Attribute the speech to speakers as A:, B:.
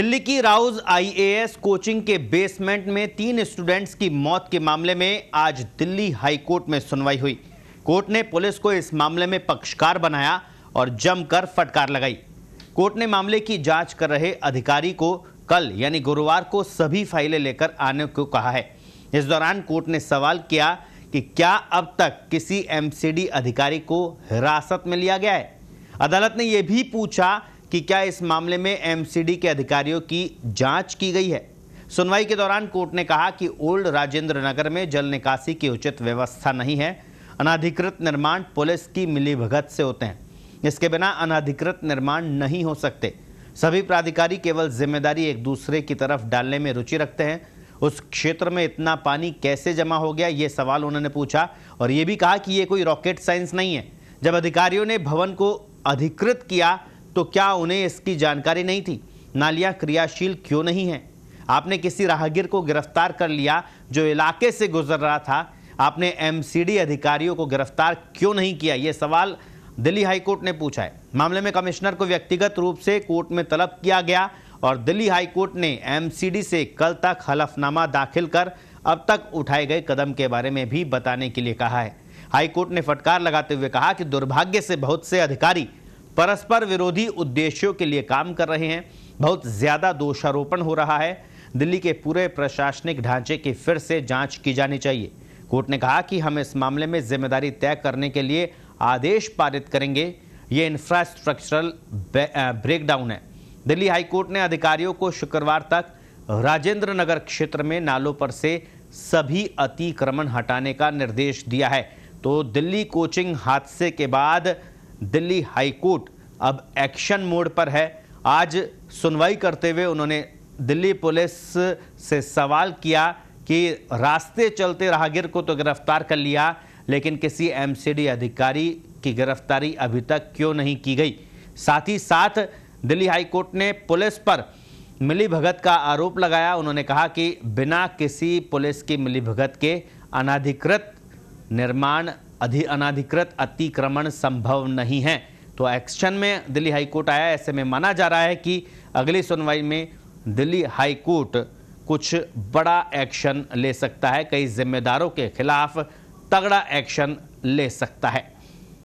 A: दिल्ली की Rau's IAS coaching के basement में तीन स्टूडेंट्स की मौत के मामले में आज दिल्ली हाई कोर्ट में सुनवाई हुई कोर्ट ने पुलिस को इस मामले में पक्षकार बनाया और जमकर फटकार लगाई कोर्ट ने मामले की जांच कर रहे अधिकारी को कल यानी गुरुवार को सभी फाइलें लेकर आने को कहा है इस दौरान कोर्ट ने सवाल किया कि क्या अब तक किसी एमसीडी अधिकारी को हिरासत में लिया गया है अदालत ने यह भी पूछा कि क्या इस मामले में एमसीडी के अधिकारियों की जांच की गई है सुनवाई के दौरान कोर्ट ने कहा कि ओल्ड राजेंद्र नगर में जल निकासी की उचित व्यवस्था नहीं है अनाधिकृत निर्माण पुलिस की मिलीभगत से होते हैं इसके बिना अनाधिकृत निर्माण नहीं हो सकते सभी प्राधिकारी केवल जिम्मेदारी एक दूसरे की तरफ डालने में रुचि रखते हैं उस क्षेत्र में इतना पानी कैसे जमा हो गया ये सवाल उन्होंने पूछा और ये भी कहा कि ये कोई रॉकेट साइंस नहीं है जब अधिकारियों ने भवन को अधिकृत किया तो क्या उन्हें इसकी जानकारी नहीं थी नालियां क्रियाशील क्यों नहीं हैं आपने किसी राहगीर को गिरफ्तार कर लिया जो इलाके से गुजर रहा था आपने एमसीडी अधिकारियों को गिरफ्तार क्यों नहीं किया ये सवाल दिल्ली हाईकोर्ट ने पूछा है मामले में कमिश्नर को व्यक्तिगत रूप से कोर्ट में तलब किया गया और दिल्ली हाईकोर्ट ने एमसीडी से कल तक हलफनामा दाखिल कर अब तक उठाए गए कदम के बारे में भी बताने के लिए कहा है हाईकोर्ट ने फटकार लगाते हुए कहा कि दुर्भाग्य से बहुत से अधिकारी परस्पर विरोधी उद्देश्यों के लिए काम कर रहे हैं बहुत ज़्यादा दोषारोपण हो रहा है दिल्ली के पूरे प्रशासनिक ढांचे की फिर से जांच की जानी चाहिए कोर्ट ने कहा कि हम इस मामले में जिम्मेदारी तय करने के लिए आदेश पारित करेंगे ये इंफ्रास्ट्रक्चरल ब्रेकडाउन है दिल्ली हाईकोर्ट ने अधिकारियों को शुक्रवार तक राजेंद्र नगर क्षेत्र में नालों पर से सभी अतिक्रमण हटाने का निर्देश दिया है तो दिल्ली कोचिंग हादसे के बाद दिल्ली हाईकोर्ट अब एक्शन मोड पर है आज सुनवाई करते हुए उन्होंने दिल्ली पुलिस से सवाल किया कि रास्ते चलते राहगीर को तो गिरफ्तार कर लिया लेकिन किसी एमसीडी अधिकारी की गिरफ्तारी अभी तक क्यों नहीं की गई साथ ही साथ दिल्ली हाईकोर्ट ने पुलिस पर मिली भगत का आरोप लगाया उन्होंने कहा कि बिना किसी पुलिस की मिली भगत के अनाधिकृत निर्माण अधि अनाधिकृत अतिक्रमण संभव नहीं है तो एक्शन में दिल्ली हाईकोर्ट आया ऐसे में माना जा रहा है कि अगली सुनवाई में दिल्ली हाईकोर्ट कुछ बड़ा एक्शन ले सकता है कई जिम्मेदारों के खिलाफ तगड़ा एक्शन ले सकता है